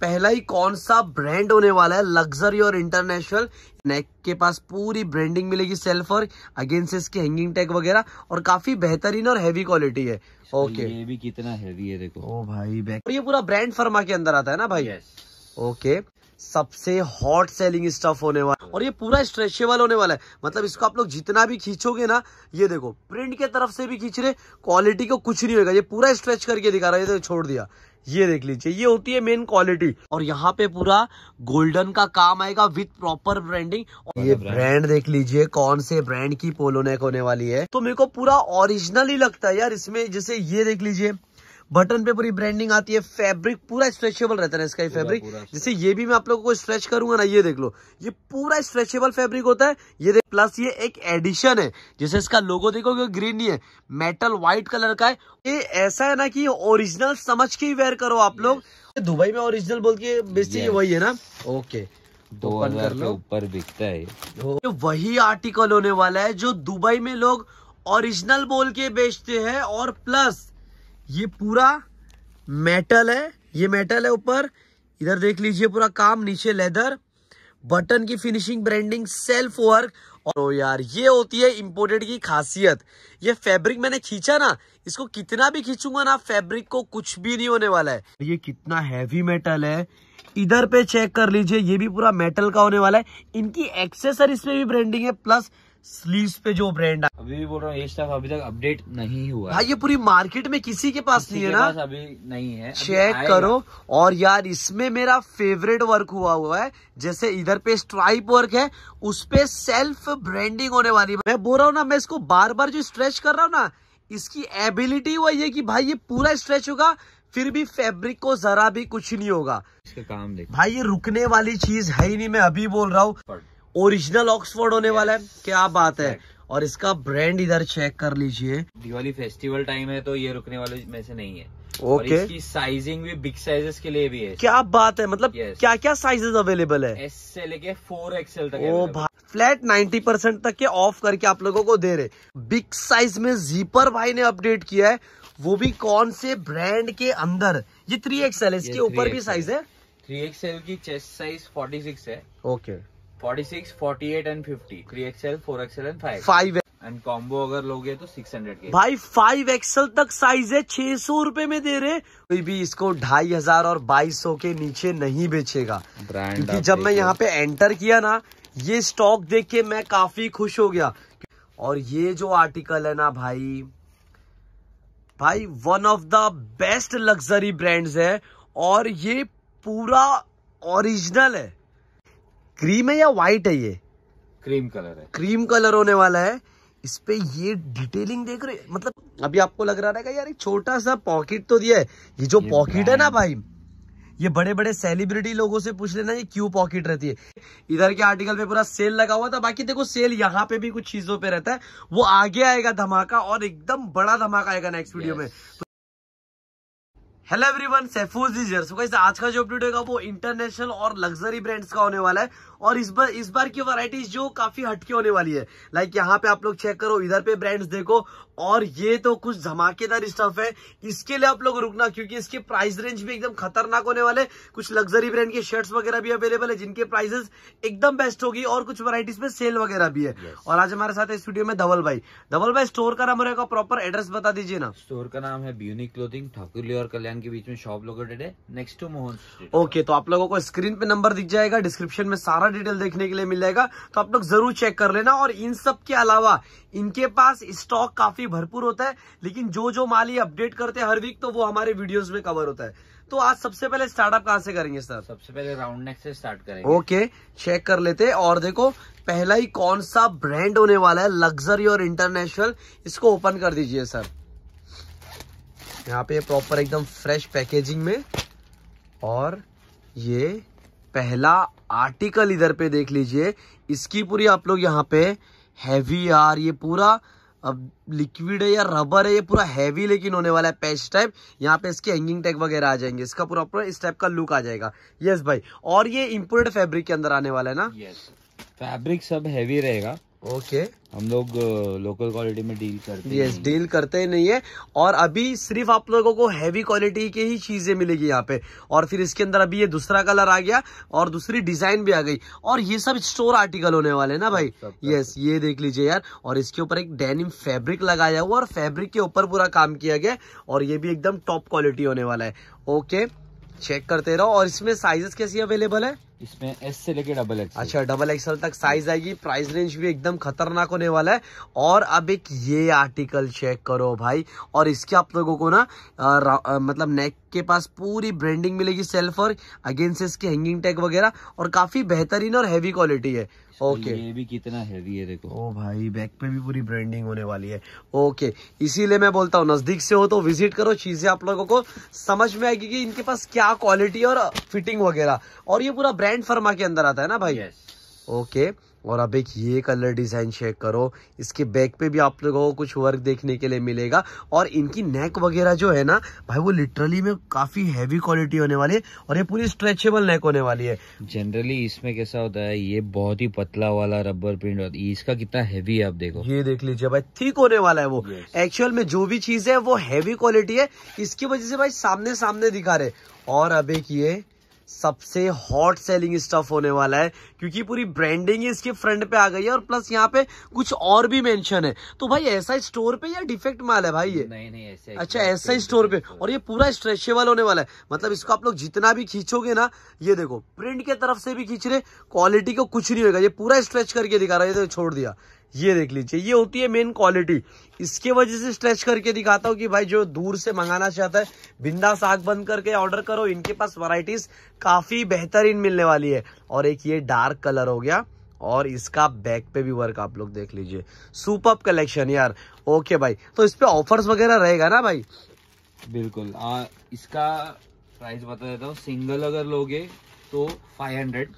पहला ही कौन सा ब्रांड होने वाला है लग्जरी और इंटरनेशनल नेक के पास पूरी ब्रांडिंग मिलेगी सेल्फ और अगेन से इसकी हैंगिंग टैग वगैरह और काफी बेहतरीन और हैवी क्वालिटी है ओके ये भी कितना हैवी है देखो ओ भाई और ये पूरा ब्रांड फर्मा के अंदर आता है ना भाई ओके सबसे हॉट सेलिंग स्टफ होने वाला और ये पूरा स्ट्रेचेबल होने वाला है मतलब इसको आप लोग जितना भी खींचोगे ना ये देखो प्रिंट के तरफ से भी खींच रहे क्वालिटी को कुछ नहीं होगा ये पूरा स्ट्रेच करके दिखा रहा है ये तो छोड़ दिया ये देख लीजिए ये होती है मेन क्वालिटी और यहाँ पे पूरा गोल्डन का काम आएगा विथ प्रॉपर ब्रांडिंग ये ब्रांड देख लीजिए कौन से ब्रांड की पोलोनेक होने वाली है तो मेरे को पूरा ओरिजिनल ही लगता है यार इसमें जैसे ये देख लीजिए बटन पे पूरी ब्रांडिंग आती है फैब्रिक पूरा स्ट्रेचेबल रहता है इसका ये फैब्रिक जैसे ये भी मैं आप लोगों को स्ट्रेच करूंगा ना ये देख लो ये पूरा स्ट्रेचेबल फैब्रिक होता है ये देख प्लस ये एक एडिशन है जैसे इसका लोगो देखोगे ग्रीन नहीं है मेटल व्हाइट कलर का है ये ऐसा है ना कि ओरिजिनल समझ के ही वेयर करो आप लोग दुबई में ओरिजिनल बोल के बेचती है वही है ना ओके दो हजार के ऊपर बिकता है वही आर्टिकल होने वाला है जो दुबई में लोग ओरिजिनल बोल के बेचते हैं और प्लस ये पूरा मेटल है ये मेटल है ऊपर इधर देख लीजिए पूरा काम नीचे लेदर बटन की फिनिशिंग ब्रांडिंग सेल्फ वर्क और यार ये होती है इम्पोर्टेड की खासियत ये फैब्रिक मैंने खींचा ना इसको कितना भी खींचूंगा ना फैब्रिक को कुछ भी नहीं होने वाला है ये कितना हैवी मेटल है इधर पे चेक कर लीजिए ये भी पूरा मेटल का होने वाला है इनकी एक्सेसरीज पे भी ब्रांडिंग है प्लस स्लीव्स पे जो ब्रांड है अभी भी बोल रहा हूँ ये स्टाफ अभी तक अपडेट नहीं हुआ भाई ये पूरी मार्केट में किसी के पास किसी नहीं है ना अभी नहीं है चेक करो और यार इसमें मेरा फेवरेट वर्क हुआ हुआ है जैसे इधर पे स्ट्राइप वर्क है उस पे सेल्फ ब्रांडिंग होने वाली है मैं बोल रहा हूँ ना मैं इसको बार बार जो स्ट्रेच कर रहा हूँ ना इसकी एबिलिटी वो ये की भाई ये पूरा स्ट्रेच होगा फिर भी फैब्रिक को जरा भी कुछ नहीं होगा इसका काम देख भाई ये रुकने वाली चीज है ही नहीं मैं अभी बोल रहा हूँ ओरिजिनल ऑक्सफोर्ड होने yes. वाला है क्या बात है और इसका ब्रांड इधर चेक कर लीजिए दिवाली फेस्टिवल टाइम है तो ये रुकने वाले में से नहीं है ओके okay. इसकी साइजिंग भी बिग साइजेस के लिए भी है क्या बात है मतलब yes. क्या क्या साइजेस अवेलेबल है एस से लेके फोर एक्सएल तक ओ फ्लैट 90 परसेंट तक के ऑफ करके आप लोगों को दे रहे बिग साइज में जीपर भाई ने अपडेट किया है वो भी कौन से ब्रांड के अंदर ये थ्री एक्सएल इसके ऊपर भी साइज है थ्री एक्सएल की चेस्ट साइज फोर्टी सिक्स है okay okay. 46, 48 and 50, 3XL, 4XL and 5. 5 and combo अगर लोगे तो 600 के भाई फाइव एक्सएल तक साइज है छह सौ रूपए में दे रहे कोई भी इसको ढाई हजार और 2200 के नीचे नहीं बेचेगा क्योंकि जब मैं यहाँ पे एंटर किया ना ये स्टॉक देख के मैं काफी खुश हो गया और ये जो आर्टिकल है ना भाई भाई one of the best luxury brands है और ये पूरा ओरिजिनल है क्रीम है या व्हाइट है ये क्रीम कलर है क्रीम कलर होने वाला है इस पे ये डिटेलिंग देख रहे मतलब अभी आपको लग रहा रहेगा यार एक छोटा सा पॉकेट तो दिया है ये जो पॉकेट है ना भाई ये बड़े बड़े सेलिब्रिटी लोगों से पूछ लेना ये क्यों पॉकेट रहती है इधर के आर्टिकल पे पूरा सेल लगा हुआ था बाकी देखो सेल यहाँ पे भी कुछ चीजों पे रहता है वो आगे आएगा धमाका और एकदम बड़ा धमाका आएगा नेक्स्ट वीडियो में हेलो तो एवरीवन सैफूज इज सो आज का जो अपडेट होगा वो इंटरनेशनल और लग्जरी ब्रांड्स का होने वाला है और इस बार इस बार की वराइटीज जो काफी हटके होने वाली है लाइक यहाँ पे आप लोग चेक करो इधर पे ब्रांड्स देखो और ये तो कुछ धमाकेदार स्टफ है इसके लिए आप लोग रुकना क्योंकि इसके प्राइस रेंज भी एकदम खतरनाक होने वाले कुछ लग्जरी ब्रांड के शर्ट्स वगैरह भी अवेलेबल है जिनके प्राइसेस एकदम बेस्ट होगी और कुछ वराइटीज में सेल वगैरह भी है yes. और आज हमारे साथ स्टूडियो में धवल भाई धवल भाई स्टोर का नाम रहेगा प्रॉपर एड्रेस बता दीजिए ना स्टोर का नाम है ब्यूनिक क्लोथिंग ठाकुर और कल्याण के बीच में शॉप लोकेटेड है नेक्स्ट टू मोहन ओके तो आप लोगों को स्क्रीन पे नंबर दिख जाएगा डिस्क्रिप्शन में सारा सारा डिटेल देखने के लिए मिल जाएगा तो आप लोग जरूर चेक कर लेना और इन सब के अलावा इनके पास स्टॉक काफी भरपूर होता है लेकिन जो जो माल ये अपडेट करते हैं हर वीक तो वो हमारे वीडियोस में कवर होता है तो आज सबसे पहले स्टार्टअप कहाँ से करेंगे सर सबसे पहले राउंड नेक से स्टार्ट करेंगे ओके चेक कर लेते और देखो पहला ही कौन सा ब्रांड होने वाला है लग्जरी और इंटरनेशनल इसको ओपन कर दीजिए सर यहाँ पे प्रॉपर एकदम फ्रेश पैकेजिंग में और ये पहला आर्टिकल इधर पे देख लीजिए इसकी पूरी आप लोग यहाँ पे हैवी यार ये पूरा अब लिक्विड है या रबर है ये पूरा हैवी लेकिन होने वाला है पैच टाइप यहाँ पे इसके हैंगिंग टैग वगैरह आ जाएंगे इसका पूरा पूरा इस टाइप का लुक आ जाएगा यस भाई और ये इम्पोर्टेड फैब्रिक के अंदर आने वाला है ना यस फैब्रिक सब हैवी रहेगा ओके okay. हम लोग लोकल क्वालिटी में डील करते हैं यस डील करते ही नहीं है और अभी सिर्फ आप लोगों को हैवी क्वालिटी की ही चीजें मिलेगी यहाँ पे और फिर इसके अंदर अभी ये दूसरा कलर आ गया और दूसरी डिजाइन भी आ गई और ये सब स्टोर आर्टिकल होने वाले ना भाई यस yes, ये देख लीजिए यार और इसके ऊपर एक डेनिम फेब्रिक लगाया हुआ और फेब्रिक के ऊपर पूरा काम किया गया और ये भी एकदम टॉप क्वालिटी होने वाला है ओके चेक करते रहो और इसमें साइजेस कैसी अवेलेबल है इसमें एस से लेके डबल एक्सएल अच्छा डबल एक्सएल तक साइज आएगी प्राइस रेंज भी एकदम खतरनाक होने वाला है और अब एक ये आर्टिकल चेक करो भाई और इसके आप लोगों को ना मतलब नेक के पास पूरी ब्रांडिंग मिलेगी सेल्फ और अगेन से इसकी हैंगिंग टैग वगैरह और काफी बेहतरीन और हैवी क्वालिटी है ओके ये भी कितना हैवी है देखो ओ भाई बैक पे भी पूरी ब्रांडिंग होने वाली है ओके इसीलिए मैं बोलता हूँ नजदीक से हो तो विजिट करो चीजें आप लोगों को समझ में आएगी कि इनके पास क्या क्वालिटी और फिटिंग वगैरह और ये पूरा ब्रांड ब्रांड फर्मा के अंदर आता है ना भाई yes. ओके और अब एक ये कलर डिजाइन चेक करो इसके बैक पे भी आप लोगों को कुछ वर्क देखने के लिए मिलेगा और इनकी नेक वगैरह जो है ना भाई वो लिटरली में काफी हैवी क्वालिटी होने वाली है और ये पूरी स्ट्रेचेबल नेक होने वाली है जनरली इसमें कैसा होता है ये बहुत ही पतला वाला रबर प्रिंट होता है इसका कितना हैवी है आप देखो ये देख लीजिए भाई ठीक होने वाला है वो एक्चुअल में जो भी चीज है वो हैवी क्वालिटी है इसकी वजह से भाई सामने सामने दिखा रहे और अब एक ये सबसे हॉट सेलिंग स्टफ होने वाला है क्योंकि पूरी ब्रांडिंग ही इसके फ्रंट पे आ गई है और प्लस यहाँ पे कुछ और भी मेंशन है तो भाई ऐसा स्टोर पे या डिफेक्ट माल है भाई ये नहीं नहीं ऐसे अच्छा ऐसा ही स्टोर पे और ये पूरा स्ट्रेचेबल होने वाला है मतलब इसको आप लोग जितना भी खींचोगे ना ये देखो प्रिंट के तरफ से भी खींच रहे क्वालिटी को कुछ नहीं होगा ये पूरा स्ट्रेच करके दिखा रहा है तो छोड़ दिया ये देख लीजिए ये होती है मेन क्वालिटी इसके वजह से स्ट्रेच करके दिखाता हूँ कि भाई जो दूर से मंगाना चाहता है बिंदा साग बंद करके ऑर्डर करो इनके पास वराइटीज काफी बेहतरीन मिलने वाली है और एक ये डार्क कलर हो गया और इसका बैक पे भी वर्क आप लोग देख लीजिए सुपर कलेक्शन यार ओके भाई तो इस पे ऑफर्स वगैरह रहेगा ना भाई बिल्कुल आ, इसका प्राइस बता देता हूँ सिंगल अगर लोगे तो फाइव हंड्रेड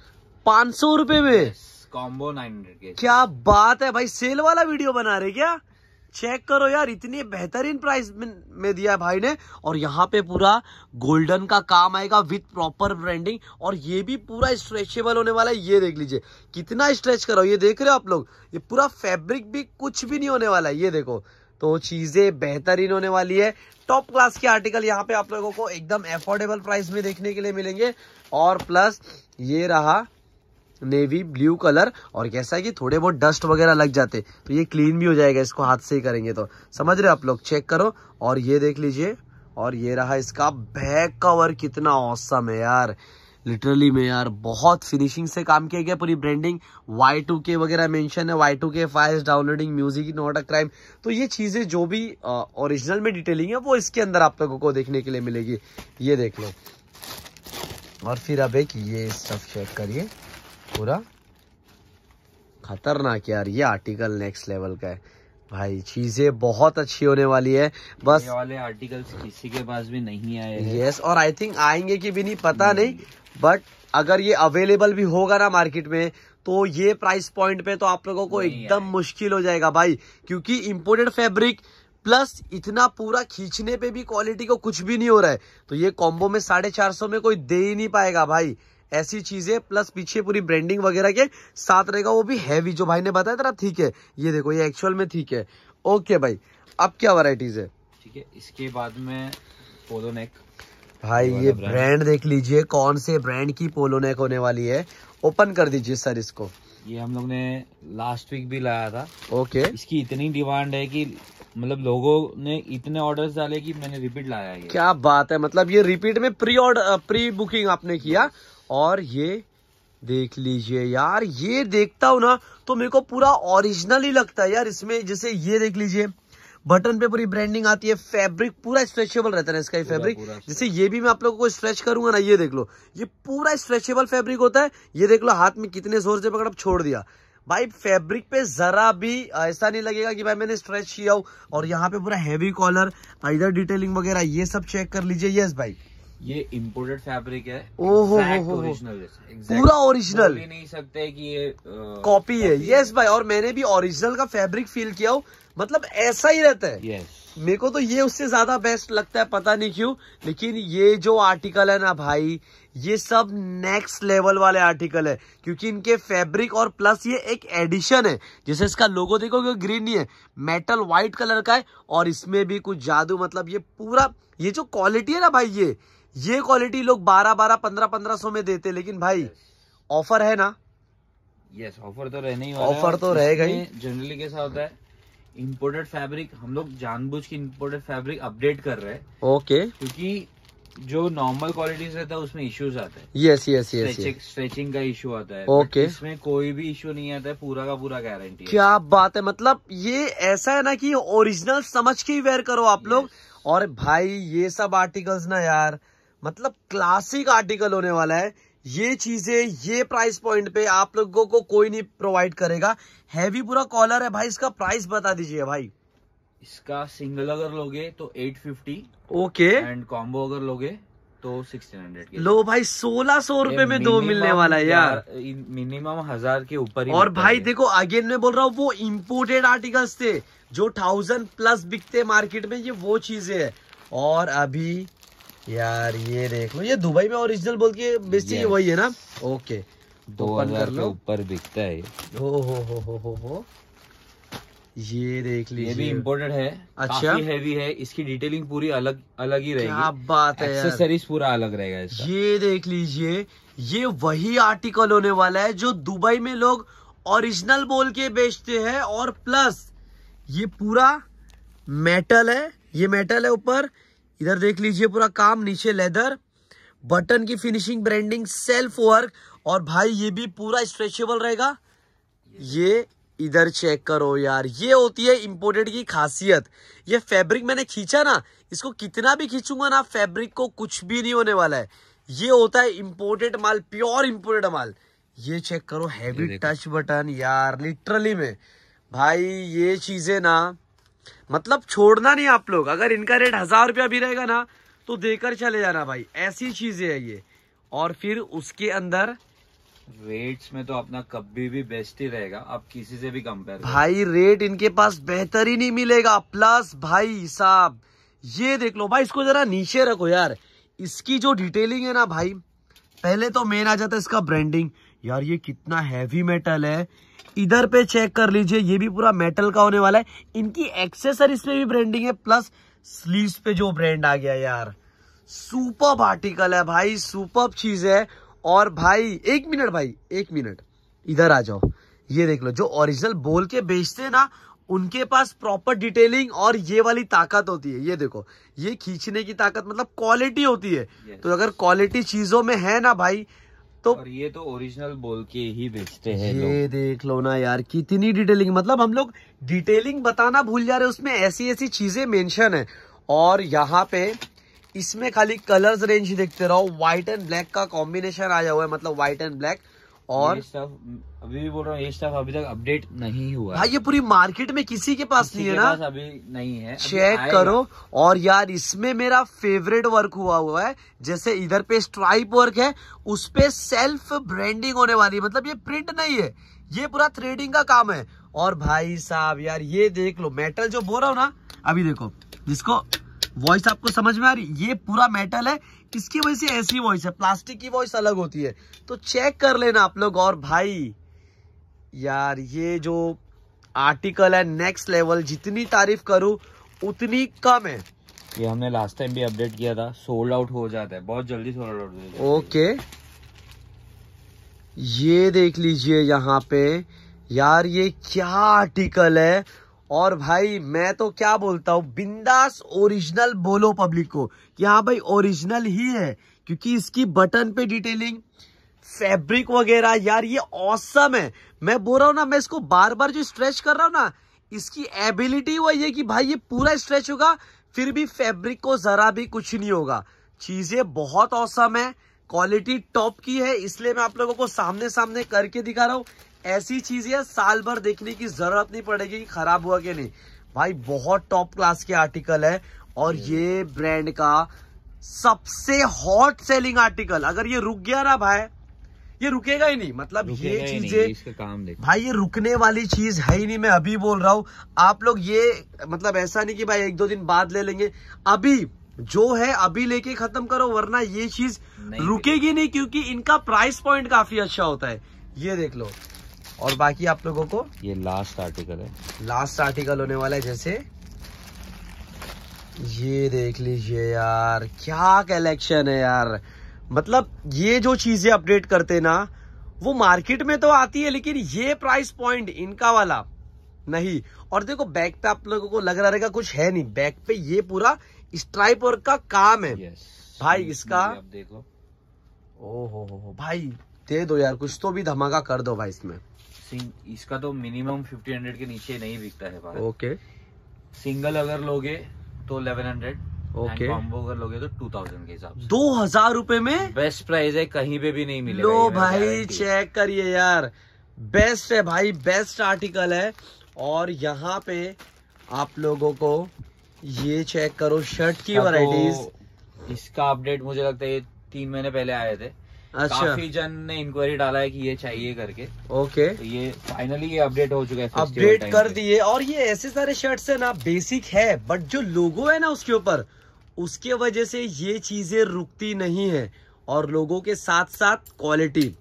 पांच सौ रुपए में कॉम्बो नाइन के क्या बात है भाई सेल वाला वीडियो बना रहे क्या चेक करो यार इतनी बेहतरीन प्राइस में दिया है भाई ने और यहाँ पे पूरा गोल्डन का काम आएगा विथ प्रॉपर ब्रांडिंग और ये भी पूरा स्ट्रेचेबल होने वाला है ये देख लीजिए कितना स्ट्रेच करो ये देख रहे हो आप लोग ये पूरा फैब्रिक भी कुछ भी नहीं होने वाला है ये देखो तो चीजें बेहतरीन होने वाली है टॉप क्लास के आर्टिकल यहाँ पे आप लोगों को एकदम एफोर्डेबल प्राइस में देखने के लिए मिलेंगे और प्लस ये रहा नेवी ब्लू कलर और कैसा है कि थोड़े बहुत डस्ट वगैरह लग जाते तो ये क्लीन भी हो जाएगा इसको हाथ से ही करेंगे तो समझ रहे आप लोग चेक करो और ये देख लीजिए और ये रहा इसका बैक कवर कितना औसम है यार लिटरली में यार बहुत फिनिशिंग से काम किया गया पूरी ब्रांडिंग वाई टू के वगैरह मेंशन है Y two K files downloading music not a crime तो ये चीज़ें जो भी ओरिजिनल में डिटेलिंग है वो इसके अंदर आप लोगों को देखने के लिए मिलेगी ये देख लो और फिर अब एक ये स्टफ चेक करिए पूरा खतरनाक यार ये आर्टिकल नेक्स्ट लेवल का है भाई चीजें बहुत अच्छी होने वाली है बस ये वाले आर्टिकल्स किसी के पास भी नहीं आए यस और आई थिंक आएंगे कि भी नहीं पता hmm. नहीं, नहीं। बट अगर ये अवेलेबल भी होगा ना मार्केट में तो ये प्राइस पॉइंट पे तो आप लोगों को एकदम मुश्किल हो जाएगा भाई क्योंकि इम्पोर्टेड फैब्रिक प्लस इतना पूरा खींचने पे भी क्वालिटी को कुछ भी नहीं हो रहा है तो ये कॉम्बो में साढ़े चार सौ में कोई दे ही नहीं पाएगा भाई ऐसी चीजें प्लस पीछे पूरी ब्रांडिंग वगैरह के साथ रहेगा वो भी हैवी जो भाई ने बताया था ठीक है ये देखो ये एक्चुअल में ठीक है ओके भाई अब क्या वराइटीज है ठीक है इसके बाद में पोलो नेक भाई ये ब्रांड देख लीजिए कौन से ब्रांड की पोलो नेक होने वाली है ओपन कर दीजिए सर इसको ये हम लोग ने लास्ट वीक भी लाया था ओके इसकी इतनी डिमांड है कि मतलब लोगों ने इतने ऑर्डर्स डाले कि मैंने रिपीट लाया है क्या बात है मतलब ये रिपीट में प्री ऑर्डर प्री बुकिंग आपने किया और ये देख लीजिए यार ये देखता हूं ना तो मेरे को पूरा ओरिजिनल ही लगता है यार इसमें जैसे ये देख लीजिए बटन पे पूरी ब्रांडिंग आती है फैब्रिक पूरा स्ट्रेचेबल रहता है इसका ये फैब्रिक जैसे ये भी मैं आप लोगों को स्ट्रेच करूंगा ना ये देख लो ये पूरा स्ट्रेचेबल फैब्रिक होता है ये देख लो हाथ में कितने जोर से पकड़ छोड़ दिया भाई फैब्रिक पे जरा भी ऐसा नहीं लगेगा कि भाई मैंने स्ट्रेच किया हो और यहाँ पे पूरा हैवी कॉलर इधर डिटेलिंग वगैरह ये सब चेक कर लीजिए यस भाई ये इम्पोर्टेड फैब्रिक है ओरिजिनल पूरा ओरिजिनल नहीं सकते कि ये कॉपी है यस भाई और मैंने भी ओरिजिनल का फैब्रिक फील किया हो मतलब ऐसा ही रहता है yes. मेरे को तो ये उससे ज्यादा बेस्ट लगता है पता नहीं क्यों लेकिन ये जो आर्टिकल है ना भाई ये सब नेक्स्ट लेवल वाले आर्टिकल है क्योंकि इनके फैब्रिक और प्लस ये एक एडिशन है जैसे इसका लोगो देखो क्यों ग्रीन नहीं है मेटल व्हाइट कलर का है और इसमें भी कुछ जादू मतलब ये पूरा ये जो क्वालिटी है ना भाई ये ये क्वालिटी लोग बारह बारह पंद्रह पंद्रह सौ में देते लेकिन भाई ऑफर है ना यस ऑफर तो रहने ही ऑफर तो रहेगा ही जनरली कैसा होता है इम्पोर्टेड फैब्रिक हम लोग जानबूझ के इम्पोर्टेड फैब्रिक अपडेट कर रहे हैं ओके okay. क्योंकि जो नॉर्मल क्वालिटीज रहता है उसमें इश्यूज आते हैं यस यस यस स्ट्रेचिंग का इशू आता है ओके okay. इसमें कोई भी इशू नहीं आता है पूरा का पूरा गारंटी क्या बात है मतलब ये ऐसा है ना कि ओरिजिनल समझ के ही वेयर करो आप yes. लोग और भाई ये सब आर्टिकल्स ना यार मतलब क्लासिक आर्टिकल होने वाला है ये चीजें ये प्राइस पॉइंट पे आप लोगों को कोई नहीं प्रोवाइड करेगा हैवी पूरा कॉलर है भाई इसका प्राइस बता दीजिए भाई इसका सिंगल अगर लोगे तो 850 ओके एंड कॉम्बो अगर लोगे तो 1600 लो भाई सोलह सौ रूपये में दो मिलने वाला है यार मिनिमम हजार के ऊपर और भाई देखो अगेन में बोल रहा हूँ वो इम्पोर्टेड आर्टिकल्स थे जो थाउजेंड प्लस बिकते मार्केट में ये वो चीजें है और अभी यार ये देख लो ये दुबई में ओरिजिनल बोल के बेचती है वही है ना ओके तो दो हजार के ऊपर बिकता है ओ हो हो हो हो हो ये देख लीजिए ये भी इम्पोर्टेड है अच्छा हैवी है इसकी डिटेलिंग पूरी अलग अलग ही रहेगी क्या बात है एक्सेसरीज पूरा अलग रहेगा इसका ये देख लीजिए ये वही आर्टिकल होने वाला है जो दुबई में लोग ओरिजिनल बोल के बेचते हैं और प्लस ये पूरा मेटल है ये मेटल है ऊपर इधर देख लीजिए पूरा काम नीचे लेदर बटन की फिनिशिंग ब्रांडिंग सेल्फ वर्क और भाई ये भी पूरा स्ट्रेचेबल रहेगा ये इधर चेक करो यार ये होती है इम्पोर्टेड की खासियत ये फैब्रिक मैंने खींचा ना इसको कितना भी खींचूंगा ना फैब्रिक को कुछ भी नहीं होने वाला है ये होता है इम्पोर्टेड माल प्योर इम्पोर्टेड माल ये चेक करो हैवी टच बटन यार लिटरली में भाई ये चीजें ना मतलब छोड़ना नहीं आप लोग अगर इनका रेट हजार रुपया भी रहेगा ना तो देकर चले जाना भाई ऐसी चीजें है ये और फिर उसके अंदर रेट्स में तो अपना कभी भी बेस्ट ही रहेगा आप किसी से भी कंपेयर भाई रेट इनके पास बेहतर ही नहीं मिलेगा प्लस भाई साहब ये देख लो भाई इसको जरा नीचे रखो यार इसकी जो डिटेलिंग है ना भाई पहले तो मेन आ जाता है इसका ब्रांडिंग यार ये कितना हैवी मेटल है इधर पे चेक कर लीजिए ये भी पूरा मेटल का होने वाला है इनकी एक्सेसरीज पे भी ब्रांडिंग है प्लस स्लीव्स पे जो ब्रांड आ गया यार सुपर आर्टिकल है भाई सुपर चीज है और भाई एक मिनट भाई एक मिनट इधर आ जाओ ये देख लो जो ओरिजिनल बोल के बेचते ना उनके पास प्रॉपर डिटेलिंग और ये वाली ताकत होती है ये देखो ये खींचने की ताकत मतलब क्वालिटी होती है yes. तो अगर क्वालिटी चीजों में है ना भाई तो और ये तो ओरिजिनल बोल के ही बेचते हैं ये देख लो ना यार कितनी डिटेलिंग मतलब हम लोग डिटेलिंग बताना भूल जा रहे उसमें ऐसी ऐसी चीजें मेंशन है और यहाँ पे इसमें खाली कलर्स रेंज देखते रहो व्हाइट एंड ब्लैक का कॉम्बिनेशन आया हुआ है मतलब व्हाइट एंड ब्लैक और अभी भी बोल रहा हूँ ये स्टफ अभी तक अपडेट नहीं हुआ भाई हाँ, ये पूरी मार्केट में किसी के पास किसी नहीं है ना अभी नहीं है चेक करो और यार इसमें मेरा फेवरेट वर्क हुआ हुआ है जैसे इधर पे स्ट्राइप वर्क है उस पे सेल्फ ब्रांडिंग होने वाली है मतलब ये प्रिंट नहीं है ये पूरा थ्रेडिंग का काम है और भाई साहब यार ये देख लो मेटल जो बोल रहा हूँ ना अभी देखो जिसको वॉइस आपको समझ में आ रही ये पूरा मेटल है किसकी वजह से ऐसी वॉइस है प्लास्टिक की वॉइस अलग होती है तो चेक कर लेना आप लोग और भाई यार ये जो आर्टिकल है नेक्स्ट लेवल जितनी तारीफ करूं उतनी कम है ये हमने लास्ट टाइम भी अपडेट किया था सोल्ड आउट हो जाता है बहुत जल्दी सोल्ड आउट हो जाता है ओके ये देख लीजिए यहाँ पे यार ये क्या आर्टिकल है और भाई मैं तो क्या बोलता हूँ बिंदास ओरिजिनल बोलो पब्लिक को कि हाँ भाई ओरिजिनल ही है क्योंकि इसकी बटन पे डिटेलिंग फैब्रिक वगैरह यार ये औसम है मैं बोल रहा हूँ ना मैं इसको बार बार जो स्ट्रेच कर रहा हूँ ना इसकी एबिलिटी वही है कि भाई ये पूरा स्ट्रेच होगा फिर भी फैब्रिक को जरा भी कुछ नहीं होगा चीजें बहुत औसम है क्वालिटी टॉप की है इसलिए मैं आप लोगों को सामने सामने करके दिखा रहा हूँ ऐसी चीजें साल भर देखने की जरूरत नहीं पड़ेगी कि खराब हुआ कि नहीं भाई बहुत टॉप क्लास के आर्टिकल है और हम्म। ये ब्रांड का सबसे हॉट सेलिंग आर्टिकल अगर ये रुक गया ना भाई ये रुकेगा ही नहीं मतलब ये चीजें भाई ये रुकने वाली चीज है ही नहीं मैं अभी बोल रहा हूँ आप लोग ये मतलब ऐसा नहीं कि भाई एक दो दिन बाद ले लेंगे अभी जो है अभी लेके खत्म करो वरना ये चीज रुकेगी नहीं क्योंकि इनका प्राइस पॉइंट काफी अच्छा होता है ये देख लो और बाकी आप लोगों को ये लास्ट आर्टिकल है लास्ट आर्टिकल होने वाला है जैसे ये देख लीजिए यार क्या कलेक्शन है यार मतलब ये जो चीजें अपडेट करते ना वो मार्केट में तो आती है लेकिन ये प्राइस पॉइंट इनका वाला नहीं और देखो बैक पे आप लोगों को लग रहा रहेगा कुछ है नहीं बैक पे ये पूरा स्ट्राइप वर्क का काम है भाई इसका देखो ओ हो हो भाई दे दो यार कुछ तो भी धमाका कर दो भाई इसमें इसका तो मिनिमम फिफ्टी हंड्रेड के नीचे नहीं बिकता है भाई ओके सिंगल अगर लोगे तो इलेवन हंड्रेड ओके कॉम्बो अगर लोगे तो टू थाउजेंड के हिसाब से दो हजार रूपए में बेस्ट प्राइस है कहीं पे भी नहीं मिले लो भाई, भाई चेक करिए यार बेस्ट है भाई बेस्ट आर्टिकल है और यहाँ पे आप लोगों को ये चेक करो शर्ट की वराइटीज तो इसका अपडेट मुझे लगता है तीन महीने पहले आए थे अच्छा काफी जन ने इंक्वायरी डाला है कि ये चाहिए करके ओके तो ये फाइनली ये अपडेट हो चुका है अपडेट कर दिए और ये ऐसे सारे शर्ट्स है ना बेसिक है बट जो लोगो है ना उसके ऊपर उसके वजह से ये चीजें रुकती नहीं है और लोगों के साथ साथ क्वालिटी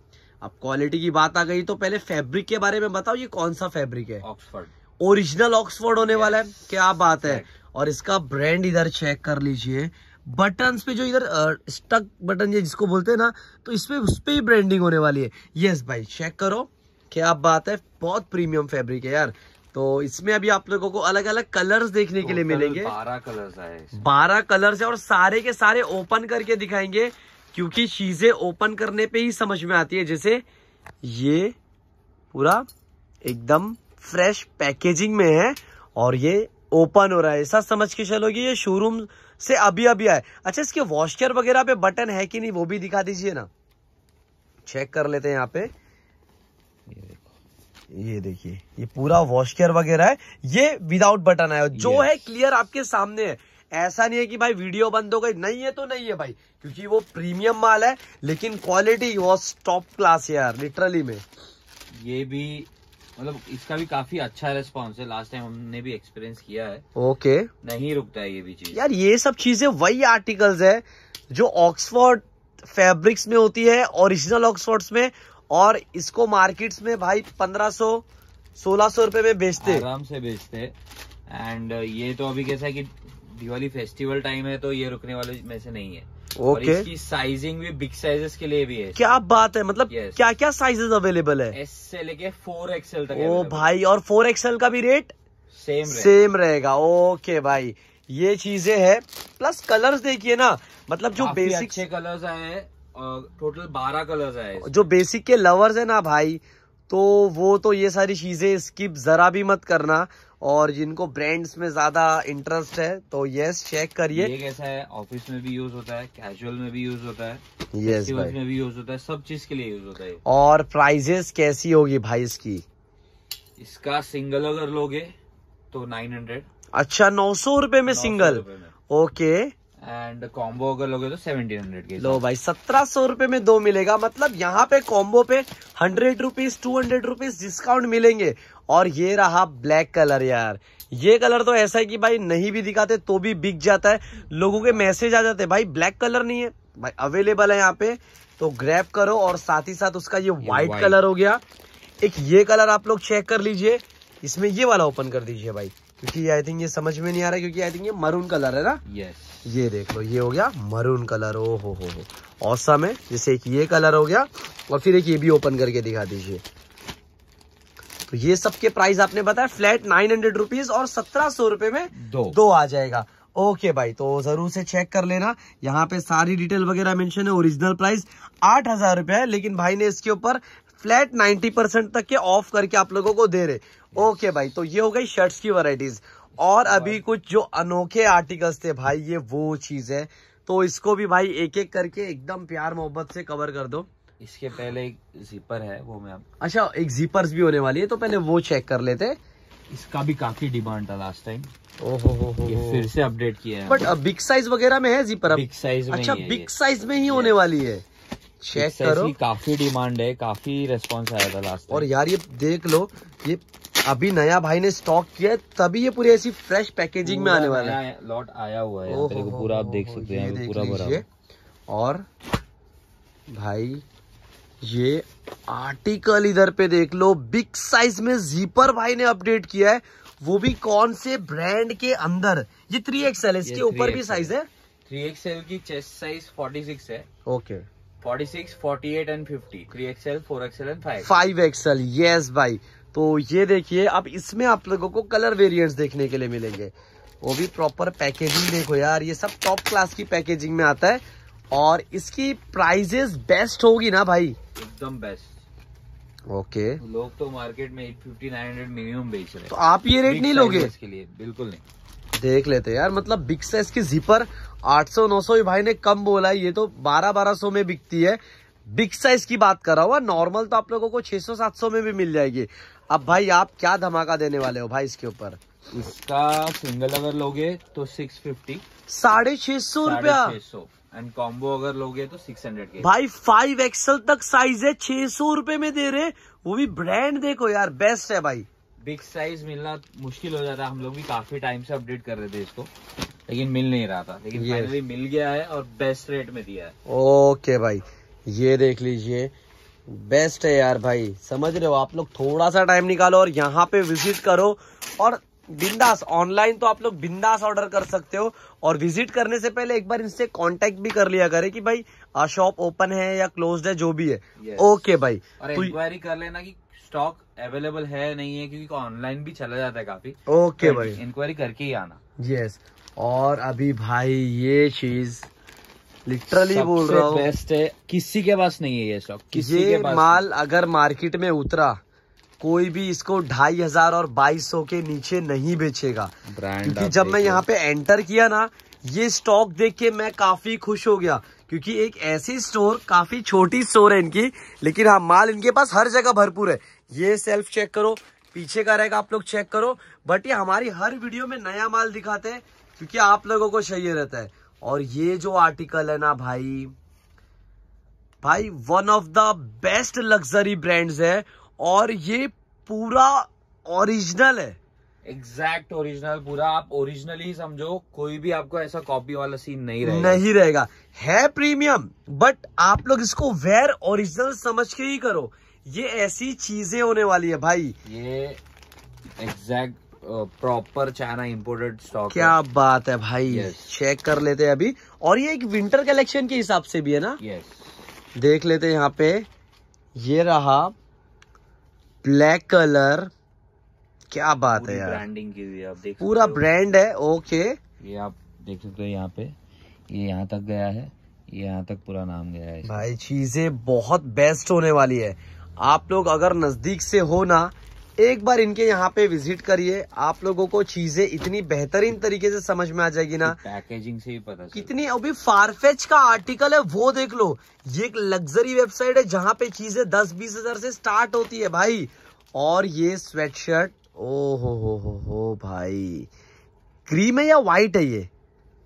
अब क्वालिटी की बात आ गई तो पहले फैब्रिक के बारे में बताओ ये कौन सा फैब्रिक है ऑक्सफोर्ड ओरिजिनल ऑक्सफोर्ड होने वाला है क्या बात है और इसका ब्रांड इधर चेक कर लीजिए बटन्स पे जो इधर स्टक बटन जिसको बोलते हैं ना तो इसपे उस पर ही ब्रांडिंग होने वाली है यस भाई चेक करो क्या बात है बहुत प्रीमियम फैब्रिक है यार तो इसमें अभी आप लोगों को अलग अलग कलर्स देखने के लिए मिलेंगे बारह कलर्स है बारह कलर्स है और सारे के सारे ओपन करके दिखाएंगे क्योंकि चीजें ओपन करने पे ही समझ में आती है जैसे ये पूरा एकदम फ्रेश पैकेजिंग में है और ये ओपन हो रहा है ऐसा समझ के चलोगे ये शोरूम से अभी अभी आए अच्छा इसके वॉशर वगैरह पे बटन है कि नहीं वो भी दिखा दीजिए ना चेक कर लेते हैं यहाँ पे ये देखिए ये पूरा वॉशर वगैरह है ये विदाउट बटन है जो है क्लियर आपके सामने है ऐसा नहीं है कि भाई वीडियो बंद हो गई नहीं है तो नहीं है भाई क्योंकि वो प्रीमियम माल है लेकिन क्वालिटी वॉज टॉप क्लास यार लिटरली में ये भी मतलब इसका भी काफी अच्छा रेस्पॉन्स है लास्ट टाइम हमने भी एक्सपीरियंस किया है ओके okay. नहीं रुकता है ये भी चीज यार ये सब चीजें वही आर्टिकल्स है जो ऑक्सफोर्ड फैब्रिक्स में होती है ओरिजिनल ऑक्सफोर्ड्स में और इसको मार्केट्स में भाई पंद्रह सो सोलह सौ रुपए में बेचते आराम से बेचते एंड ये तो अभी कैसा है कि दिवाली फेस्टिवल टाइम है तो ये रुकने वाले में से नहीं है ओके okay. साइजिंग भी बिग साइजेस के लिए भी है क्या बात है मतलब yes. क्या क्या साइजेस अवेलेबल है एस से लेके फोर एक्सएल तक ओ भाई और फोर एक्सएल का भी रेट सेम सेम रहेगा ओके भाई ये चीजें है प्लस कलर्स देखिए ना मतलब जो बेसिक अच्छे कलर्स आए टोटल बारह कलर्स आए जो बेसिक के लवर्स है ना भाई तो वो तो ये सारी चीजें स्किप जरा भी मत करना और जिनको ब्रांड्स में ज्यादा इंटरेस्ट है तो यस चेक करिए ये कैसा है ऑफिस में भी यूज होता है कैजुअल में भी यूज होता है यस भाई में भी यूज होता है सब चीज के लिए यूज होता है और प्राइजेस कैसी होगी भाई इसकी इसका सिंगल अगर लोगे तो नाइन हंड्रेड अच्छा नौ सौ रूपये में सिंगल ओके एंड कॉम्बो अगर लोगे तो सेवनटीन हंड्रेड के लो भाई सत्रह सौ रूपये में दो मिलेगा मतलब यहाँ पे कॉम्बो पे hundred rupees two hundred rupees discount मिलेंगे और ये रहा ब्लैक कलर यार ये कलर तो ऐसा है कि भाई नहीं भी दिखाते तो भी बिक जाता है लोगों के मैसेज आ जाते हैं भाई ब्लैक कलर नहीं है भाई अवेलेबल है यहाँ पे तो ग्रैप करो और साथ ही साथ उसका ये व्हाइट कलर हो गया एक ये कलर आप लोग चेक कर लीजिए इसमें ये वाला ओपन कर दीजिए भाई क्योंकि आई थिंक ये समझ में नहीं आ रहा क्योंकि आई थिंक ये मरून कलर है ना यस yes. ये देख लो ये हो गया मरून कलर ओ हो हो हो औसम है जैसे एक ये कलर हो गया और फिर एक ये भी ओपन करके दिखा दीजिए तो ये सब के प्राइस आपने बताया फ्लैट नाइन हंड्रेड रुपीज और सत्रह सौ रुपए में दो दो आ जाएगा ओके भाई तो जरूर से चेक कर लेना यहाँ पे सारी डिटेल वगैरह मेंशन है ओरिजिनल प्राइस आठ हजार रुपए है लेकिन भाई ने इसके ऊपर फ्लैट 90 परसेंट तक के ऑफ करके आप लोगों को दे रहे ओके भाई तो ये हो गई शर्ट्स की वराइटीज और अभी कुछ जो अनोखे आर्टिकल्स थे भाई ये वो चीज है तो इसको भी भाई एक एक करके एकदम प्यार मोहब्बत से कवर कर दो इसके पहले एक जीपर है वो मैं अच्छा एक जीपर्स भी होने वाली है तो पहले वो चेक कर लेते इसका भी काफी डिमांड था लास्ट टाइम ओहो हो हो फिर से अपडेट किया है बट बिग साइज वगैरह में है जीपर बिग साइज अच्छा बिग साइज में ही होने वाली है चेक करो काफी डिमांड है काफी रेस्पॉन्स आया था लास्ट और यार ये देख लो ये अभी नया भाई ने स्टॉक किया तभी ये पूरी ऐसी फ्रेश पैकेजिंग में आने वाला है लॉट आया हुआ है पूरा आप देख सकते हैं पूरा भरा और भाई ये आर्टिकल इधर पे देख लो बिग साइज में जीपर भाई ने अपडेट किया है वो भी कौन से ब्रांड के अंदर ये थ्री एक्सएल इसके ऊपर भी साइज है थ्री एक्सएल की चेस्ट साइज फोर्टी सिक्स है okay forty six forty eight and fifty three XL four XL and five five XL yes भाई तो ये देखिए अब इसमें आप लोगों को कलर वेरिएंट्स देखने के लिए मिलेंगे वो भी प्रॉपर पैकेजिंग देखो यार ये सब टॉप क्लास की पैकेजिंग में आता है और इसकी प्राइजेस बेस्ट होगी ना भाई एकदम बेस्ट ओके लोग तो मार्केट में मिनिमम बेच रहे तो आप ये रेट नहीं लोगे इसके लिए बिल्कुल नहीं देख लेते यार मतलब बिग साइज की जीपर 800 900 ही भाई ने कम बोला है ये तो 12 1200 में बिकती है बिग साइज की बात कर रहा हुआ नॉर्मल तो आप लोगों को 600 700 में भी मिल जाएगी अब भाई आप क्या धमाका देने वाले हो भाई इसके ऊपर इसका सिंगल अगर लोगे तो सिक्स फिफ्टी साढ़े छह सौ रूपया एंड कॉम्बो अगर लोगे तो सिक्स हंड्रेड के भाई फाइव एक्सल तक साइज है छह सौ रूपये में दे रहे वो भी ब्रांड देखो यार बेस्ट है भाई बिग साइज मिलना मुश्किल हो जाता है हम लोग भी काफी टाइम से अपडेट कर रहे थे इसको लेकिन मिल नहीं रहा था लेकिन फाइनली मिल गया है और बेस्ट रेट में दिया है ओके भाई ये देख लीजिए बेस्ट है यार भाई समझ रहे हो आप लोग थोड़ा सा टाइम निकालो और यहाँ पे विजिट करो और बिंदास ऑनलाइन तो आप लोग बिंदास ऑर्डर कर सकते हो और विजिट करने से पहले एक बार इनसे कांटेक्ट भी कर लिया करें कि भाई शॉप ओपन है या क्लोज्ड है जो भी है yes. ओके भाई और इंक्वायरी तो कर लेना कि स्टॉक अवेलेबल है नहीं है क्योंकि ऑनलाइन भी चला जाता है काफी ओके तो भाई इंक्वायरी करके ही आना यस yes. और अभी भाई ये चीज लिटरली बोल रहा हूँ बेस्ट है किसी के पास नहीं है ये स्टॉक किसी ये के पास माल अगर मार्केट में उतरा कोई भी इसको ढाई हजार और बाईस सौ के नीचे नहीं बेचेगा क्योंकि जब मैं यहाँ पे एंटर किया ना ये स्टॉक देख के मैं काफी खुश हो गया क्योंकि एक ऐसी स्टोर काफी छोटी स्टोर है इनकी लेकिन हाँ माल इनके पास हर जगह भरपूर है ये सेल्फ चेक करो पीछे का रहेगा आप लोग चेक करो बट ये हमारी हर वीडियो में नया माल दिखाते हैं क्योंकि आप लोगों को चाहिए रहता है और ये जो आर्टिकल है ना भाई भाई one of the best luxury brands है और ये पूरा ओरिजिनल है एग्जैक्ट ओरिजिनल पूरा आप ओरिजिनल ही समझो कोई भी आपको ऐसा कॉपी वाला सीन नहीं रहेगा नहीं रहेगा है प्रीमियम बट आप लोग इसको वेर ओरिजिनल समझ के ही करो ये ऐसी चीजें होने वाली है भाई ये exact proper China imported stock क्या बात है भाई yes. चेक कर लेते हैं अभी और ये एक विंटर कलेक्शन के हिसाब से भी है ना यस yes. देख लेते हैं यहाँ पे ये रहा ब्लैक कलर क्या बात है यार ब्रांडिंग की हुई आप देख पूरा ब्रांड है ओके ये आप देख सकते हो यहाँ पे ये यहाँ तक गया है ये यहाँ तक पूरा नाम गया है भाई चीजें बहुत बेस्ट होने वाली है आप लोग अगर नजदीक से हो ना एक बार इनके यहाँ पे विजिट करिए आप लोगों को चीजें इतनी बेहतरीन तरीके से समझ में आ जाएगी ना पैकेजिंग से ही पता कितनी अभी फारफेच का आर्टिकल है वो देख लो ये एक लग्जरी वेबसाइट है जहाँ पे चीजें दस बीस हजार से स्टार्ट होती है भाई और ये स्वेट शर्ट ओ हो हो हो हो भाई क्रीम है या व्हाइट है ये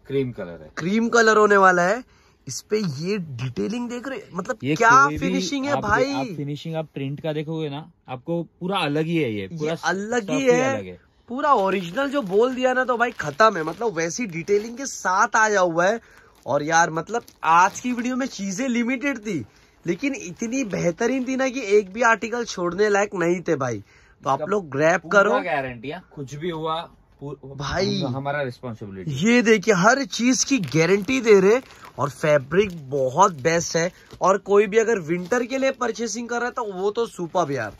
क्रीम कलर है क्रीम कलर होने वाला है इस पे ये डिटेलिंग देख रहे मतलब ये क्या फिनिशिंग है भाई आप फिनिशिंग आप प्रिंट का देखोगे ना आपको पूरा अलग ही है ये पूरा अलग ही है, है। पूरा ओरिजिनल जो बोल दिया ना तो भाई खत्म है मतलब वैसी डिटेलिंग के साथ आया हुआ है और यार मतलब आज की वीडियो में चीजें लिमिटेड थी लेकिन इतनी बेहतरीन थी ना कि एक भी आर्टिकल छोड़ने लायक नहीं थे भाई तो आप मतलब लोग ग्रैप करो गारंटी कुछ भी हुआ भाई हमारा रिस्पॉन्सिबिलिटी ये देखिए हर चीज की गारंटी दे रहे और फैब्रिक बहुत बेस्ट है और कोई भी अगर विंटर के लिए परचेसिंग कर रहा है तो वो तो सुपर यार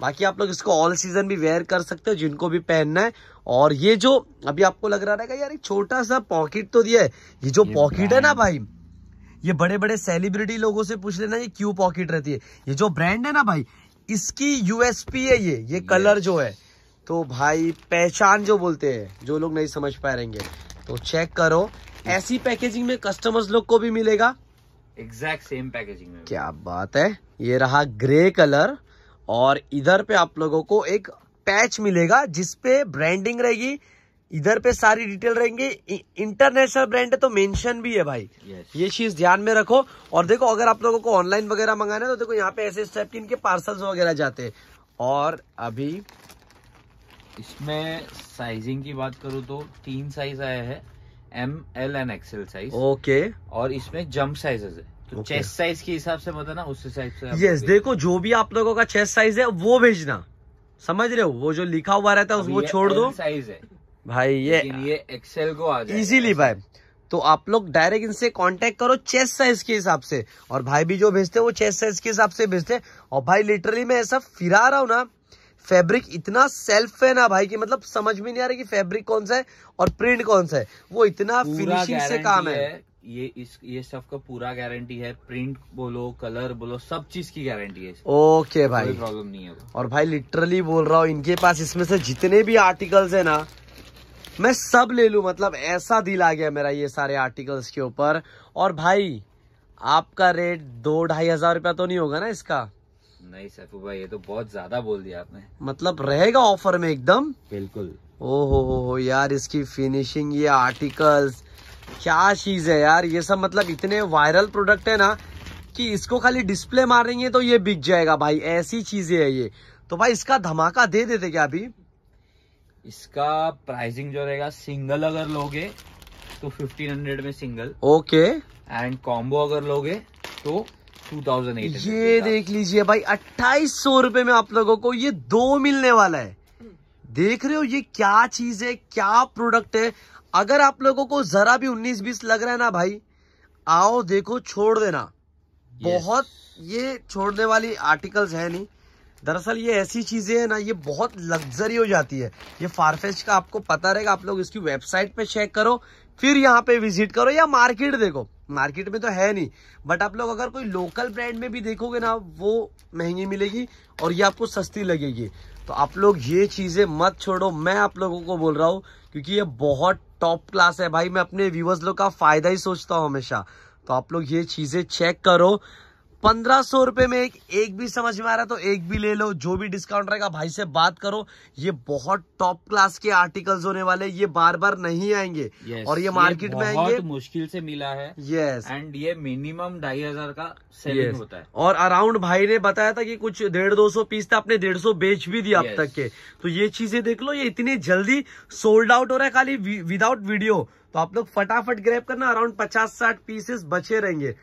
बाकी आप लोग इसको ऑल सीजन भी वेयर कर सकते हो जिनको भी पहनना है और ये जो अभी आपको लग रहा रहेगा यार एक छोटा सा पॉकेट तो दिया है ये जो पॉकेट है ना भाई ये बड़े बड़े सेलिब्रिटी लोगों से पूछ लेना ये क्यों पॉकेट रहती है ये जो ब्रांड है ना भाई इसकी यूएसपी है ये ये कलर जो है तो भाई पहचान जो बोलते हैं जो लोग नहीं समझ पा रहेंगे तो चेक करो ऐसी पैकेजिंग में कस्टमर्स लोग को भी मिलेगा एग्जैक्ट सेम पैकेजिंग में क्या बात है ये रहा ग्रे कलर और इधर पे आप लोगों को एक पैच मिलेगा जिसपे ब्रांडिंग रहेगी इधर पे सारी डिटेल रहेंगे इंटरनेशनल ब्रांड है तो मेंशन भी है भाई yes. ये चीज ध्यान में रखो और देखो अगर आप लोगों को ऑनलाइन वगैरह मंगाना है तो देखो यहाँ पे ऐसे स्टेप के इनके पार्सल्स वगैरह जाते हैं और अभी इसमें साइजिंग की बात करूँ तो तीन साइज आया है M L and XL size okay और इसमें जंप साइजेस है तो okay. चेस्ट साइज के हिसाब से बताना उस हिसाब से यस yes, देखो जो भी आप लोगों का चेस्ट साइज है वो भेजना समझ रहे हो वो जो लिखा हुआ रहता है वो छोड़ दो साइज है भाई ये ये एक्सेल को आ जाए इजीली भाई तो आप लोग डायरेक्ट इनसे कांटेक्ट करो चेस्ट साइज के हिसाब से और भाई भी जो भेजते हैं वो चेस्ट साइज के हिसाब से भेजते हैं और भाई लिटरली मैं ऐसा फिरा रहा हूँ ना फैब्रिक इतना सेल्फ है ना भाई कि मतलब समझ में नहीं आ रहा कि फैब्रिक कौन सा है और प्रिंट कौन सा है वो इतना फिनिशिंग से काम है, है। ये इस ये सब का पूरा गारंटी है प्रिंट बोलो कलर बोलो सब चीज की गारंटी है ओके okay, भाई प्रॉब्लम नहीं है और भाई लिटरली बोल रहा हूँ इनके पास इसमें से जितने भी आर्टिकल्स है ना मैं सब ले लू मतलब ऐसा दिल आ गया मेरा ये सारे आर्टिकल्स के ऊपर और भाई आपका रेट दो ढाई हजार रुपया तो नहीं होगा ना इसका नहीं सैफू भाई ये तो बहुत ज्यादा बोल दिया आपने मतलब रहेगा ऑफर में एकदम बिल्कुल ओहो हो हो यार इसकी फिनिशिंग ये आर्टिकल्स क्या चीज है यार ये सब मतलब इतने वायरल प्रोडक्ट है ना कि इसको खाली डिस्प्ले मारेंगे तो ये बिक जाएगा भाई ऐसी चीजें है ये तो भाई इसका धमाका दे देते क्या अभी इसका प्राइसिंग जो रहेगा सिंगल अगर लोगे तो फिफ्टीन हंड्रेड में सिंगल ओके एंड कॉम्बो अगर लोगे तो 2008 ये देख लीजिए भाई अट्ठाईस सौ रुपए में आप लोगों को ये दो मिलने वाला है देख रहे हो ये क्या चीज है क्या प्रोडक्ट है अगर आप लोगों को जरा भी उन्नीस बीस लग रहा है ना भाई आओ देखो छोड़ देना बहुत ये छोड़ने वाली आर्टिकल्स है नहीं दरअसल ये ऐसी चीजें है ना ये बहुत लग्जरी हो जाती है ये फारफेस्ट का आपको पता रहेगा आप लोग इसकी वेबसाइट पे चेक करो फिर यहाँ पे विजिट करो या मार्केट देखो मार्केट में तो है नहीं बट आप लोग अगर कोई लोकल ब्रांड में भी देखोगे ना वो महंगी मिलेगी और ये आपको सस्ती लगेगी तो आप लोग ये चीज़ें मत छोड़ो मैं आप लोगों को बोल रहा हूँ क्योंकि ये बहुत टॉप क्लास है भाई मैं अपने व्यूवर्स लोग का फ़ायदा ही सोचता हूँ हमेशा तो आप लोग ये चीज़ें चेक करो पंद्रह सौ रुपए में एक एक भी समझ में आ रहा है तो एक भी ले लो जो भी डिस्काउंट रहेगा भाई से बात करो ये बहुत टॉप क्लास के आर्टिकल्स होने वाले ये बार बार नहीं आएंगे yes, और ये मार्केट में आएंगे मुश्किल से मिला है यस एंड ये मिनिमम ढाई हजार का सेलिंग yes. होता है और अराउंड भाई ने बताया था कि कुछ डेढ़ दो सौ पीस था आपने डेढ़ सौ बेच भी दिया yes. अब तक के तो ये चीजें देख लो ये इतनी जल्दी सोल्ड आउट हो रहा है खाली विदाउट वीडियो तो आप लोग फटाफट ग्रैप करना अराउंड पचास साठ पीसेस बचे रहेंगे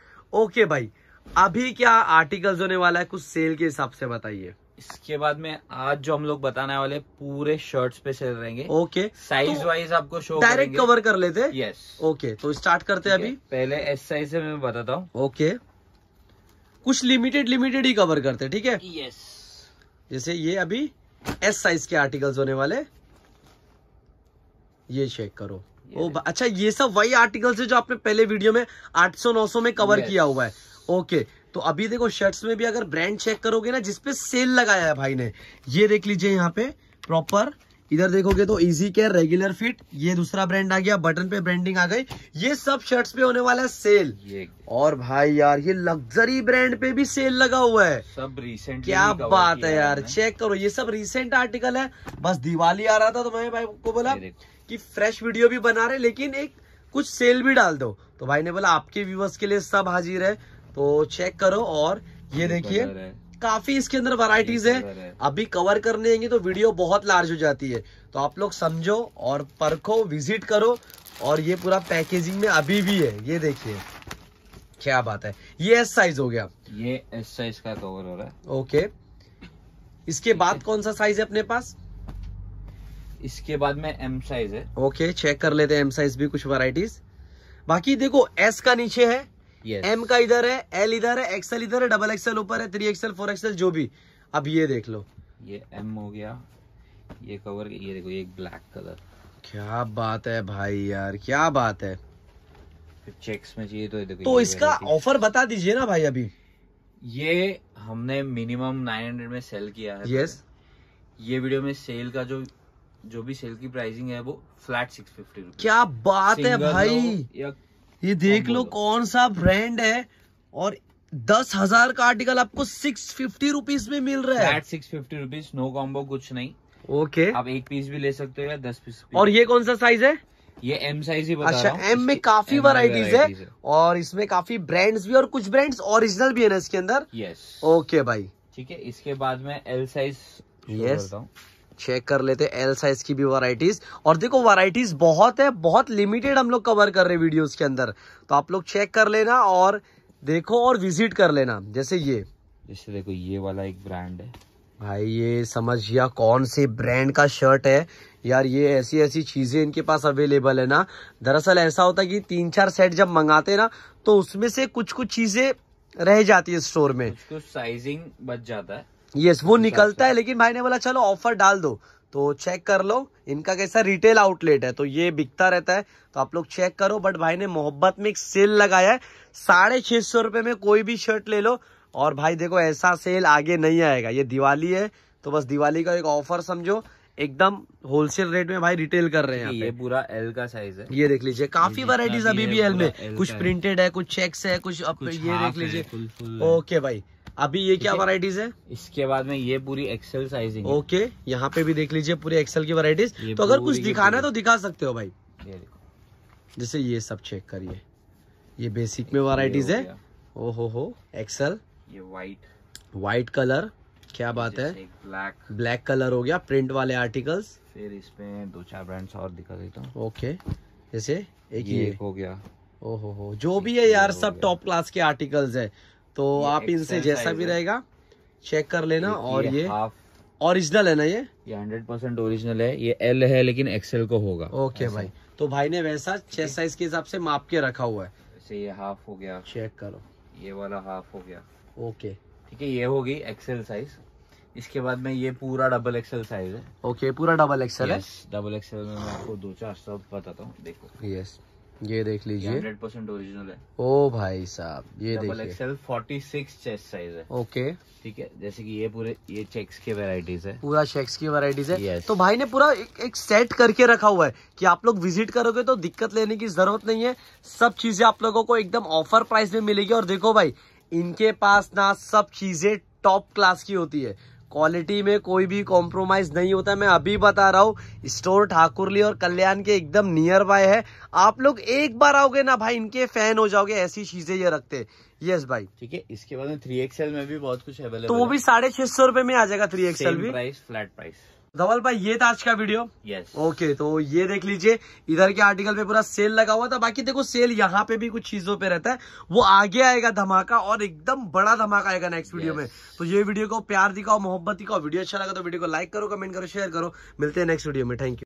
ओके भाई अभी क्या आर्टिकल्स होने वाला है कुछ सेल के हिसाब से बताइए इसके बाद में आज जो हम लोग बताने वाले पूरे शर्ट्स पे चल रहेंगे ओके साइज वाइज आपको शो डायरेक्ट कवर कर लेते यस ओके तो स्टार्ट करते हैं अभी पहले एस साइज से मैं बताता हूँ ओके कुछ लिमिटेड लिमिटेड ही कवर करते ठीक है यस जैसे ये अभी एस साइज के आर्टिकल्स होने वाले ये चेक करो ओ अच्छा ये सब वही आर्टिकल्स है जो आपने पहले वीडियो में 800 900 में कवर किया हुआ है ओके तो अभी देखो शर्ट्स में भी अगर ब्रांड चेक करोगे ना जिसपे सेल लगाया है भाई ने ये देख लीजिए यहाँ पे प्रॉपर इधर देखोगे तो इजी केयर रेगुलर फिट ये दूसरा ब्रांड आ गया बटन पे ब्रांडिंग आ गई ये सब शर्ट्स पे होने वाला है सेल ये और भाई यार ये लग्जरी ब्रांड पे भी सेल लगा हुआ है सब रिसेंट क्या बात है यार चेक करो ये सब रिसेंट आर्टिकल है बस दिवाली आ रहा था तो मैं भाई को बोला कि फ्रेश वीडियो भी बना रहे लेकिन एक कुछ सेल भी डाल दो तो भाई ने बोला आपके व्यूवर्स के लिए सब हाजिर है तो चेक करो और ये देखिए काफी इसके अंदर वराइटीज है अभी कवर करने आएंगे तो वीडियो बहुत लार्ज हो जाती है तो आप लोग समझो और परखो विजिट करो और ये पूरा पैकेजिंग में अभी भी है ये देखिए क्या बात है ये एस साइज हो गया ये एस साइज का कवर हो रहा है ओके इसके बाद कौन सा साइज है अपने पास इसके बाद में एम साइज है ओके चेक कर लेते हैं एम साइज भी कुछ वराइटीज बाकी देखो एस का नीचे है yes. एम का इधर है एल इधर है एक्सएल इधर है डबल एक्सएल ऊपर है थ्री एक्सएल फोर एक्सएल जो भी अब ये देख लो ये एम हो गया ये कवर ये देखो ये ब्लैक कलर क्या बात है भाई यार क्या बात है चेक्स में चाहिए तो देखो तो इसका ऑफर बता दीजिए ना भाई अभी ये हमने मिनिमम 900 में सेल किया है यस yes. ये वीडियो में सेल का जो जो भी सेल की प्राइसिंग है वो फ्लैट सिक्स फिफ्टी क्या बात है भाई या ये देख लो कौन सा ब्रांड है और दस हजार का आर्टिकल आपको सिक्स फिफ्टी रुपीज में मिल रहा है six fifty rupees no combo कुछ नहीं ओके okay. आप एक पीस भी ले सकते हो या दस पीस और ये कौन सा साइज है ये एम साइज ही बता अच्छा एम में काफी वैरायटीज है, है और इसमें काफी ब्रांड्स भी और कुछ ब्रांड्स ओरिजिनल भी है ना इसके अंदर यस ओके भाई ठीक है इसके बाद में एल साइज यस चेक कर लेते एल साइज की भी वराइटीज और देखो वराइटीज बहुत है बहुत लिमिटेड हम लोग कवर कर रहे हैं वीडियोस के अंदर तो आप लोग चेक कर लेना और देखो और विजिट कर लेना जैसे ये जैसे देखो ये वाला एक ब्रांड है भाई ये समझ गया कौन से ब्रांड का शर्ट है यार ये ऐसी ऐसी चीजें इनके पास अवेलेबल है ना दरअसल ऐसा होता है कि तीन चार सेट जब मंगाते ना तो उसमें से कुछ कुछ चीजें रह जाती है स्टोर में कुछ साइजिंग बच जाता है यस वो अच्छा, निकलता अच्छा। है लेकिन भाई ने बोला चलो ऑफर डाल दो तो चेक कर लो इनका कैसा रिटेल आउटलेट है तो ये बिकता रहता है तो आप लोग चेक करो बट भाई ने मोहब्बत में एक सेल लगाया है साढ़े छह सौ रुपए में कोई भी शर्ट ले लो और भाई देखो ऐसा सेल आगे नहीं आएगा ये दिवाली है तो बस दिवाली का एक ऑफर समझो एकदम होलसेल रेट में भाई रिटेल कर रहे हैं ये पूरा एल का साइज है ये देख लीजिए काफी वराइटीज अभी भी एल में कुछ प्रिंटेड है कुछ चेक्स है कुछ ये देख लीजिए ओके भाई अभी ये क्या वराइटीज है इसके बाद में ये पूरी एक्सेल साइज ओके यहाँ पे भी देख लीजिए पूरी एक्सेल की वराइटीज तो अगर कुछ दिखाना है तो दिखा सकते हो भाई जैसे ये सब चेक करिए ये बेसिक में वराइटीज है ओ हो हो ये वाइट वाइट कलर क्या बात है ब्लैक ब्लैक कलर हो गया प्रिंट वाले आर्टिकल्स फिर इसमें दो चार ब्रांड्स और दिखा देता हूँ ओके जैसे एक ये, ये एक हो गया ओहो हो जो भी है यार सब टॉप क्लास के आर्टिकल्स है तो आप इनसे जैसा भी रहेगा चेक कर लेना ये, और ये ओरिजिनल है ना ये ये हंड्रेड परसेंट ओरिजिनल है ये एल है लेकिन एक्सेल को होगा ओके भाई तो भाई ने वैसा चेस्ट साइज के हिसाब से माप के रखा हुआ है जैसे ये हाफ हो गया चेक करो ये वाला हाफ हो गया ओके ठीक है ये होगी एक्सेल साइज इसके बाद में ये पूरा डबल एक्सेल साइज है ओके पूरा डबल एक्सेल है डबल एक्सेल में मैं आपको दो चार सब बताता हूँ देखो यस ये देख लीजिए हंड्रेड परसेंट ओरिजिनल है ओ भाई साहब ये देखिए फोर्टी सिक्स चेस्ट साइज है ओके ठीक है जैसे कि ये पूरे ये चेक्स की वेराइटीज है पूरा चेक्स की वैरायटीज है तो भाई ने पूरा एक, एक सेट करके रखा हुआ है कि आप लोग विजिट करोगे तो दिक्कत लेने की जरूरत नहीं है सब चीजें आप लोगों को एकदम ऑफर प्राइस में मिलेगी और देखो भाई इनके पास ना सब चीजें टॉप क्लास की होती है क्वालिटी में कोई भी कॉम्प्रोमाइज नहीं होता मैं अभी बता रहा हूँ स्टोर ठाकुरली और कल्याण के एकदम नियर बाय है आप लोग एक बार आओगे ना भाई इनके फैन हो जाओगे ऐसी चीजें ये रखते यस भाई ठीक है इसके बाद में थ्री एक्सएल में भी बहुत कुछ अवेलेबल तो वो भी साढ़े छह सौ रूपये में आ जाएगा थ्री एक्सएल भी प्राइस फ्लैट प्राइस धवल भाई ये था आज का video yes yes. Okay okay, तो ये देख लीजिए इधर के आर्टिकल पे पूरा सेल लगा हुआ था बाकी देखो सेल यहाँ पे भी कुछ चीजों पे रहता है वो आगे आएगा धमाका और एकदम बड़ा धमाका आएगा नेक्स्ट वीडियो yes. में तो ये वीडियो को प्यार दिखाओ मोहब्बत दिखाओ वीडियो अच्छा लगा तो वीडियो को लाइक करो कमेंट करो शेयर करो मिलते हैं नेक्स्ट वीडियो में थैंक यू